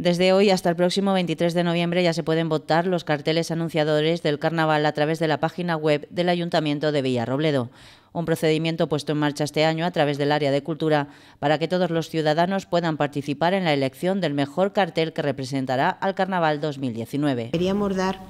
Desde hoy hasta el próximo 23 de noviembre ya se pueden votar los carteles anunciadores del carnaval a través de la página web del Ayuntamiento de Villarrobledo, un procedimiento puesto en marcha este año a través del área de cultura para que todos los ciudadanos puedan participar en la elección del mejor cartel que representará al carnaval 2019. Queríamos dar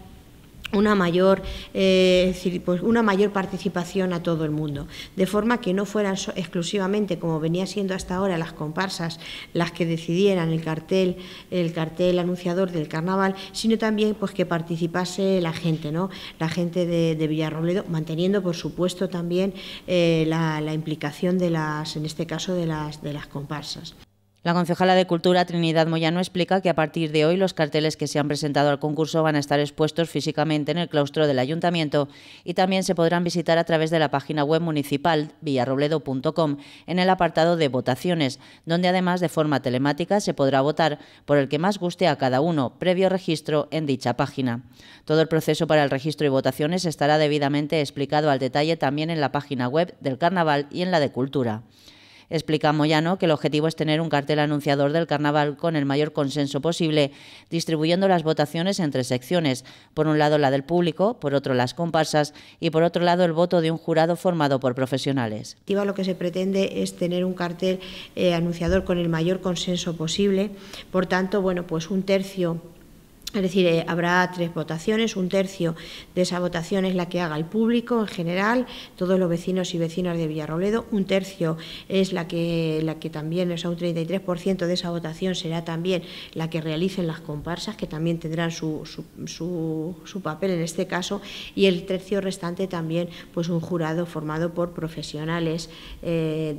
una mayor, eh, pues, una mayor participación a todo el mundo, de forma que no fueran exclusivamente, como venía siendo hasta ahora, las comparsas las que decidieran el cartel, el cartel anunciador del carnaval, sino también pues que participase la gente, ¿no? la gente de, Villarrobledo, manteniendo por supuesto también eh, la, la, implicación de las, en este caso, de las, de las comparsas. La concejala de Cultura, Trinidad Moyano, explica que a partir de hoy los carteles que se han presentado al concurso van a estar expuestos físicamente en el claustro del ayuntamiento y también se podrán visitar a través de la página web municipal villarrobledo.com en el apartado de votaciones, donde además de forma telemática se podrá votar por el que más guste a cada uno, previo registro en dicha página. Todo el proceso para el registro y votaciones estará debidamente explicado al detalle también en la página web del Carnaval y en la de Cultura. Explica Moyano que el objetivo es tener un cartel anunciador del carnaval con el mayor consenso posible, distribuyendo las votaciones entre secciones, por un lado la del público, por otro las comparsas y por otro lado el voto de un jurado formado por profesionales. Lo que se pretende es tener un cartel eh, anunciador con el mayor consenso posible, por tanto, bueno, pues un tercio es decir, eh, habrá tres votaciones, un tercio de esa votación es la que haga el público en general, todos los vecinos y vecinas de Villarrobledo, un tercio es la que, la que también, o sea, un 33% de esa votación será también la que realicen las comparsas, que también tendrán su, su, su, papel en este caso, y el tercio restante también, pues un jurado formado por profesionales eh,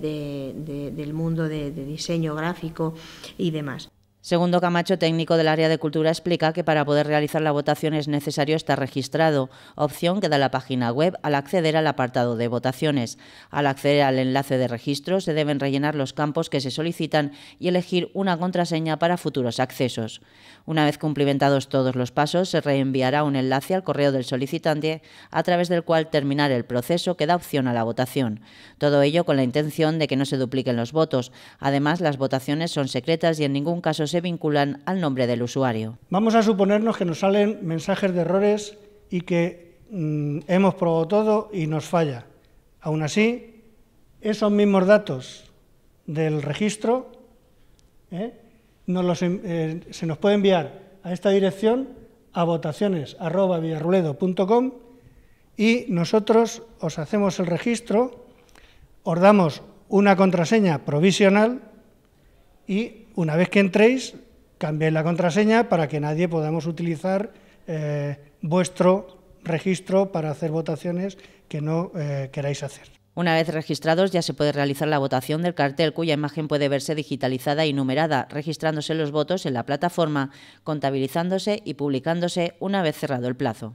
del mundo de, de diseño gráfico y demás. Segundo Camacho, técnico del área de cultura, explica que para poder realizar la votación es necesario estar registrado, opción que da la página web al acceder al apartado de votaciones. Al acceder al enlace de registro se deben rellenar los campos que se solicitan y elegir una contraseña para futuros accesos. Una vez cumplimentados todos los pasos, se reenviará un enlace al correo del solicitante a través del cual terminar el proceso que da opción a la votación. Todo ello con la intención de que no se dupliquen los votos. Además, las votaciones son secretas y en ningún caso se vinculan al nombre del usuario. Vamos a suponernos que nos salen mensajes de errores y que mm, hemos probado todo y nos falla. Aún así, esos mismos datos del registro ¿eh? eh, se nos puede enviar a esta dirección a com... y nosotros os hacemos el registro, os damos una contraseña provisional y una vez que entréis, cambiéis la contraseña para que nadie podamos utilizar eh, vuestro registro para hacer votaciones que no eh, queráis hacer. Una vez registrados ya se puede realizar la votación del cartel cuya imagen puede verse digitalizada y numerada, registrándose los votos en la plataforma, contabilizándose y publicándose una vez cerrado el plazo.